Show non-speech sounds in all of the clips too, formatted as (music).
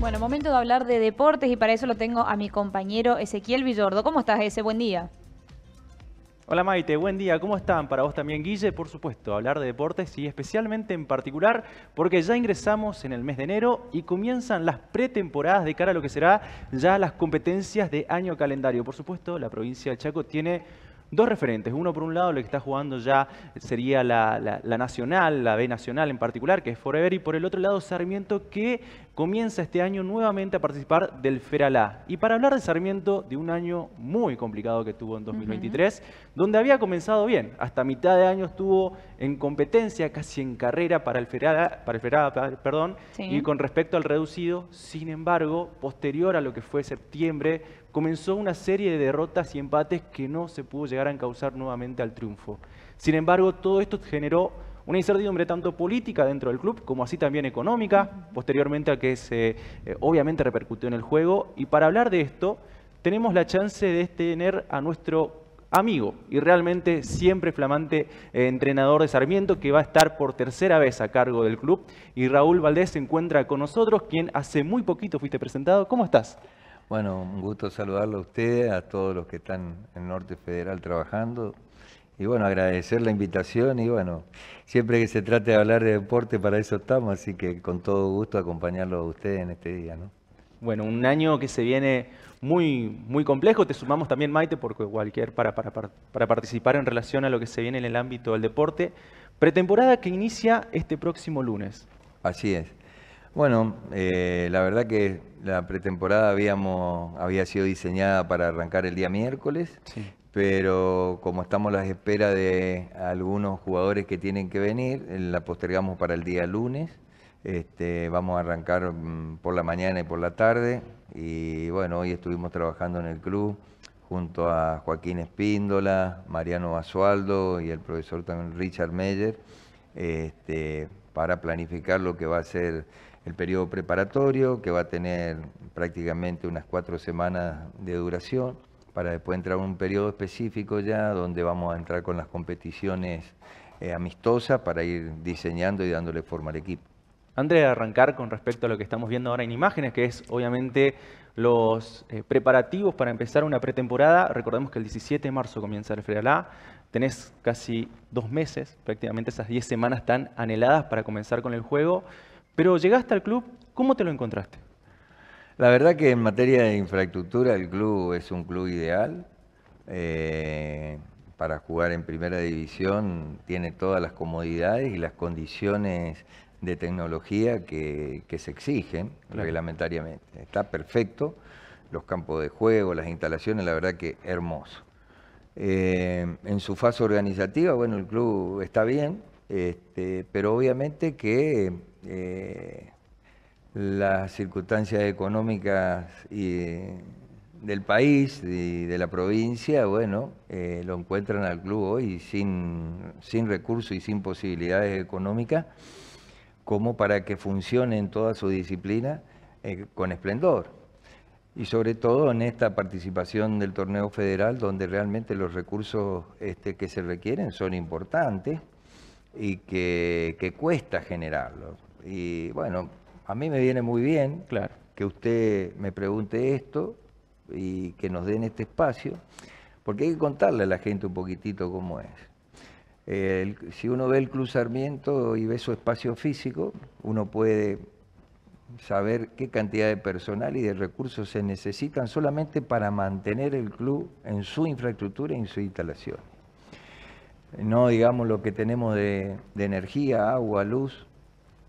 Bueno, momento de hablar de deportes y para eso lo tengo a mi compañero Ezequiel Villordo. ¿Cómo estás, Ese? Buen día. Hola Maite, buen día, ¿cómo están? Para vos también, Guille, por supuesto, hablar de deportes y especialmente en particular porque ya ingresamos en el mes de enero y comienzan las pretemporadas de cara a lo que será ya las competencias de año calendario. Por supuesto, la provincia de Chaco tiene dos referentes. Uno, por un lado, lo que está jugando ya sería la, nacional, la B nacional en particular, que es Forever, y por el otro lado, Sarmiento, que comienza este año nuevamente a participar del Feralá. Y para hablar de Sarmiento, de un año muy complicado que tuvo en 2023, donde había comenzado bien, hasta mitad de año estuvo en competencia, casi en carrera para el Feralá, para el perdón, y con respecto al reducido, sin embargo, posterior a lo que fue septiembre, comenzó una serie de derrotas y empates que no se pudo llegar a encauzar nuevamente al triunfo. Sin embargo, todo esto generó una incertidumbre tanto política dentro del club como así también económica, posteriormente a que se, eh, obviamente repercutió en el juego. Y para hablar de esto, tenemos la chance de tener a nuestro amigo y realmente siempre flamante eh, entrenador de Sarmiento que va a estar por tercera vez a cargo del club. Y Raúl Valdés se encuentra con nosotros, quien hace muy poquito fuiste presentado. ¿Cómo estás? Bueno, un gusto saludarlo a ustedes, a todos los que están en Norte Federal trabajando. Y bueno, agradecer la invitación y bueno, siempre que se trate de hablar de deporte, para eso estamos, así que con todo gusto acompañarlo a ustedes en este día, ¿no? Bueno, un año que se viene muy, muy complejo. Te sumamos también, Maite, porque cualquier para, para, para participar en relación a lo que se viene en el ámbito del deporte. Pretemporada que inicia este próximo lunes. Así es. Bueno, eh, la verdad que la pretemporada habíamos, había sido diseñada para arrancar el día miércoles, pero como estamos a la espera de algunos jugadores que tienen que venir, la postergamos para el día lunes. Este, vamos a arrancar mm, por la mañana y por la tarde. Y bueno, hoy estuvimos trabajando en el club junto a Joaquín Espíndola, Mariano Basualdo y el profesor también Richard Meyer, este, para planificar lo que va a ser el periodo preparatorio, que va a tener prácticamente unas cuatro semanas de duración, para después entrar a un periodo específico ya donde vamos a entrar con las competiciones eh, amistosas para ir diseñando y dándole forma al equipo. Andrés arrancar con respecto a lo que estamos viendo ahora en imágenes, que es obviamente los eh, preparativos para empezar una pretemporada, recordemos que el 17 de marzo comienza el Federal A, tenés casi dos meses, prácticamente esas diez semanas están anheladas para comenzar con el juego. Pero llegaste al club, ¿cómo te lo encontraste? La verdad que en materia de infraestructura el club es un club ideal. Eh, para jugar en primera división tiene todas las comodidades y las condiciones de tecnología que, se exigen reglamentariamente. Está perfecto, los campos de juego, las instalaciones, la verdad que hermoso. Eh, en su fase organizativa, bueno, el club está bien, este, pero obviamente que eh, las circunstancias económicas del país y de la provincia, bueno, eh, lo encuentran al club hoy sin, sin recursos y sin posibilidades económicas como para que funcione en toda su disciplina eh, con esplendor. Y sobre todo en esta participación del torneo federal, donde realmente los recursos este, que se requieren son importantes y que cuesta generarlos. Y bueno, a mí me viene muy bien claro. que usted me pregunte esto y que nos den este espacio, porque hay que contarle a la gente un poquitito cómo es. si uno ve el Club Sarmiento y ve su espacio físico, uno puede saber qué cantidad de personal y de recursos se necesitan solamente para mantener el club en su infraestructura y en su instalación. No digamos lo que tenemos de energía, agua, luz,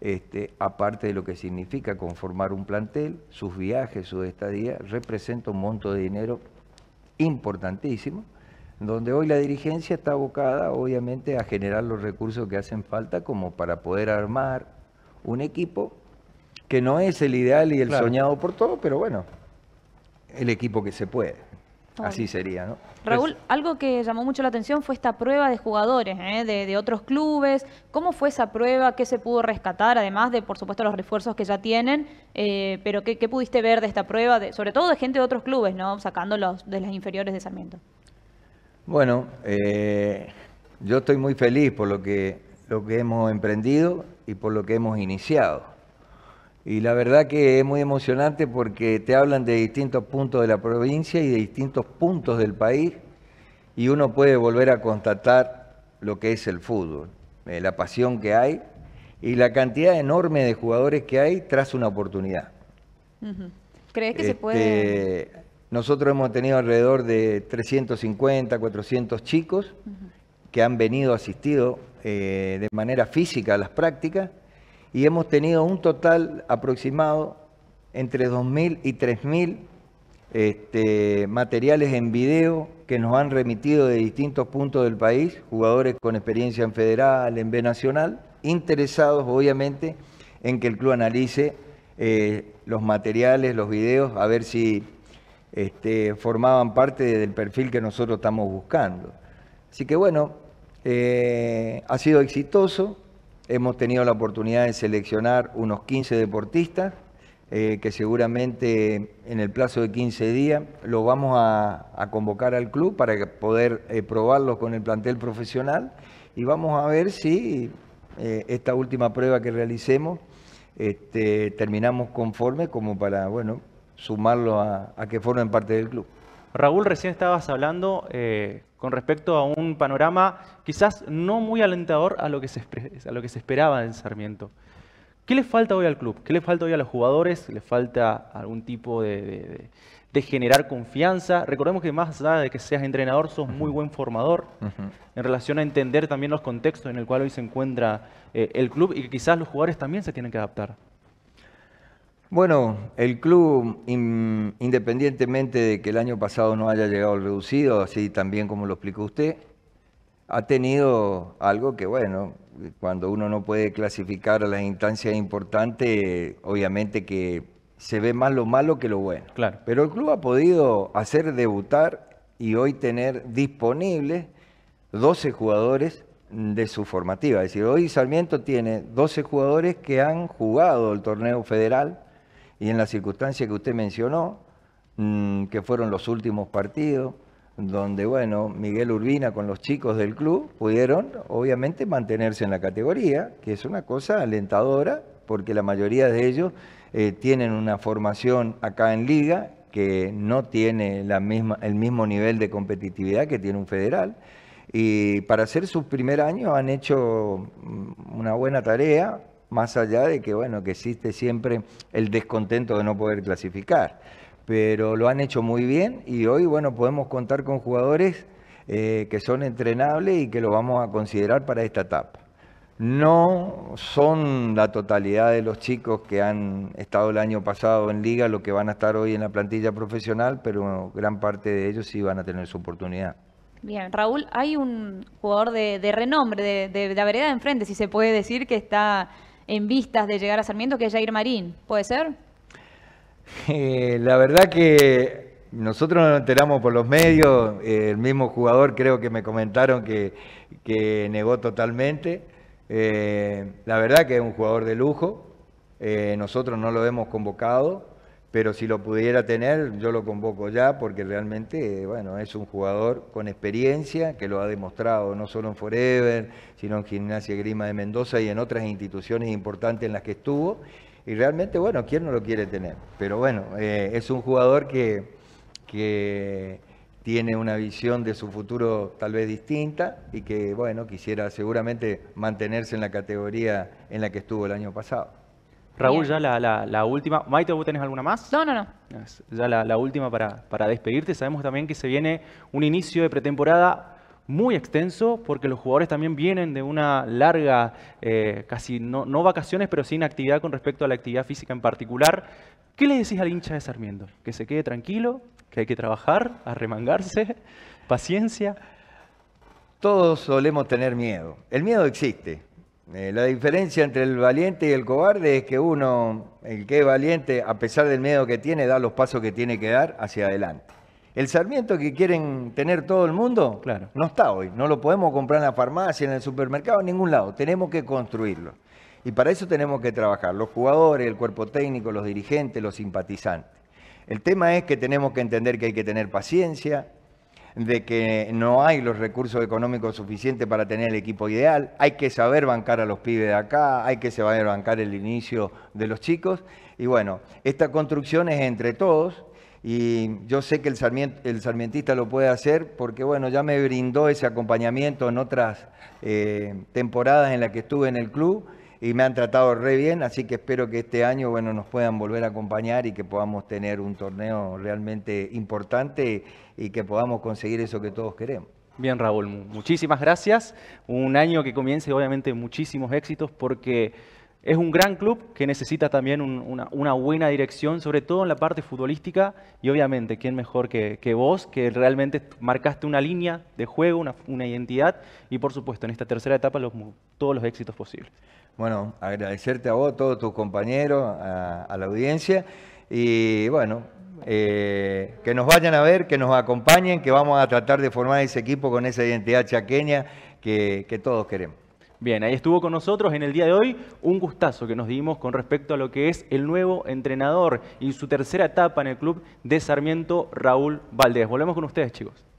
este, aparte de lo que significa conformar un plantel, sus viajes, su estadía, representa un monto de dinero importantísimo, donde hoy la dirigencia está abocada obviamente a generar los recursos que hacen falta como para poder armar un equipo que no es el ideal y el soñado por todo, pero bueno, el equipo que se puede. Así sería, ¿no? Raúl, pues algo que llamó mucho la atención fue esta prueba de jugadores ¿eh? de, otros clubes. ¿Cómo fue esa prueba? ¿Qué se pudo rescatar? Además de, por supuesto, los refuerzos que ya tienen. Eh, pero ¿qué, pudiste ver de esta prueba? De, sobre todo de gente de otros clubes, ¿no? Sacándolos de las inferiores de Sarmiento. Bueno, eh, yo estoy muy feliz por lo que, lo que hemos emprendido y por lo que hemos iniciado. Y la verdad que es muy emocionante porque te hablan de distintos puntos de la provincia y de distintos puntos del país y uno puede volver a constatar lo que es el fútbol, eh, la pasión que hay y la cantidad enorme de jugadores que hay tras una oportunidad. ¿Crees que se puede...? Este, nosotros hemos tenido alrededor de 350, 400 chicos que han venido asistido eh, de manera física a las prácticas y hemos tenido un total aproximado entre 2.000 y 3.000 este, materiales en video que nos han remitido de distintos puntos del país, jugadores con experiencia en federal, en B nacional, interesados obviamente en que el club analice eh, los materiales, los videos, a ver si este, formaban parte del perfil que nosotros estamos buscando. Así que bueno, eh, ha sido exitoso, Hemos tenido la oportunidad de seleccionar unos 15 deportistas eh, que seguramente en el plazo de 15 días los vamos a, convocar al club para poder eh, probarlos con el plantel profesional y vamos a ver si eh, esta última prueba que realicemos este, terminamos conforme como para bueno sumarlo a, a, que formen parte del club. Raúl, recién estabas hablando con respecto a un panorama quizás no muy alentador a lo que se, lo que se esperaba en Sarmiento. ¿Qué le falta hoy al club? ¿Qué le falta hoy a los jugadores? ¿Le falta algún tipo de, generar confianza? Recordemos que más allá de que seas entrenador, sos muy buen formador en relación a entender también los contextos en el cual hoy se encuentra eh, el club y que quizás los jugadores también se tienen que adaptar. Bueno, el club, independientemente de que el año pasado no haya llegado reducido, así también como lo explicó usted, ha tenido algo que, bueno, cuando uno no puede clasificar a las instancias importantes, obviamente que se ve más lo malo que lo bueno. Claro. Pero el club ha podido hacer debutar y hoy tener disponibles 12 jugadores de su formativa. Es decir, hoy Sarmiento tiene 12 jugadores que han jugado el torneo federal y en las circunstancias que usted mencionó, mm, que fueron los últimos partidos, donde, bueno, Miguel Urbina con los chicos del club pudieron, obviamente, mantenerse en la categoría, que es una cosa alentadora, porque la mayoría de ellos eh, tienen una formación acá en liga que no tiene la misma, el mismo nivel de competitividad que tiene un federal. Y para hacer su primer año han hecho mm, una buena tarea, más allá de que, bueno, que existe siempre el descontento de no poder clasificar. Pero lo han hecho muy bien y hoy, bueno, podemos contar con jugadores eh, que son entrenables y que lo vamos a considerar para esta etapa. No son la totalidad de los chicos que han estado el año pasado en liga, lo que van a estar hoy en la plantilla profesional, pero gran parte de ellos sí van a tener su oportunidad. Bien, Raúl, hay un jugador de, renombre, de, la vereda enfrente, si se puede decir, que está en vistas de llegar a Sarmiento, que es Jair Marín. ¿Puede ser? (laughs) Eh, la verdad que nosotros nos enteramos por los medios, eh, el mismo jugador creo que me comentaron que, negó totalmente. Eh, la verdad que es un jugador de lujo, nosotros no lo hemos convocado, pero si lo pudiera tener, yo lo convoco ya porque realmente, bueno, es un jugador con experiencia que lo ha demostrado no solo en Forever, sino en Gimnasia Grima de Mendoza y en otras instituciones importantes en las que estuvo. Y realmente, bueno, ¿quién no lo quiere tener? Pero bueno, eh, es un jugador que, que tiene una visión de su futuro tal vez distinta y que, bueno, quisiera seguramente mantenerse en la categoría en la que estuvo el año pasado. Raúl, ya la, última. Maite, ¿vos tenés alguna más? No, no, no. Ya la, última para, para, despedirte. Sabemos también que se viene un inicio de pretemporada muy extenso porque los jugadores también vienen de una larga, eh, casi no, no, vacaciones, pero sin actividad con respecto a la actividad física en particular. ¿Qué le decís al hincha de Sarmiento? Que se quede tranquilo, que hay que trabajar, arremangarse, (laughs) paciencia. Todos solemos tener miedo. El miedo existe. Eh, la diferencia entre el valiente y el cobarde es que uno, el que es valiente, a pesar del miedo que tiene, da los pasos que tiene que dar hacia adelante. El sarmiento que quieren tener todo el mundo, claro. no está hoy. No lo podemos comprar en la farmacia, en el supermercado, en ningún lado. Tenemos que construirlo. Y para eso tenemos que trabajar los jugadores, el cuerpo técnico, los dirigentes, los simpatizantes. El tema es que tenemos que entender que hay que tener paciencia, de que no hay los recursos económicos suficientes para tener el equipo ideal, hay que saber bancar a los pibes de acá, hay que saber bancar el inicio de los chicos. Y bueno, esta construcción es entre todos y yo sé que el, sarmientista lo puede hacer porque bueno, ya me brindó ese acompañamiento en otras eh, temporadas en las que estuve en el club y me han tratado re bien, así que espero que este año bueno, nos puedan volver a acompañar y que podamos tener un torneo realmente importante y que podamos conseguir eso que todos queremos. Bien, Raúl, muchísimas gracias. Un año que comience obviamente muchísimos éxitos porque es un gran club que necesita también una, buena dirección, sobre todo en la parte futbolística y obviamente, ¿quién mejor que, vos, que realmente marcaste una línea de juego, una, identidad y por supuesto en esta tercera etapa todos los éxitos posibles? Bueno, agradecerte a vos, a todos tus compañeros, a, la audiencia y bueno, eh, que nos vayan a ver, que nos acompañen, que vamos a tratar de formar ese equipo con esa identidad chaqueña que todos queremos. Bien, ahí estuvo con nosotros en el día de hoy un gustazo que nos dimos con respecto a lo que es el nuevo entrenador y su tercera etapa en el club de Sarmiento, Raúl Valdés. Volvemos con ustedes, chicos.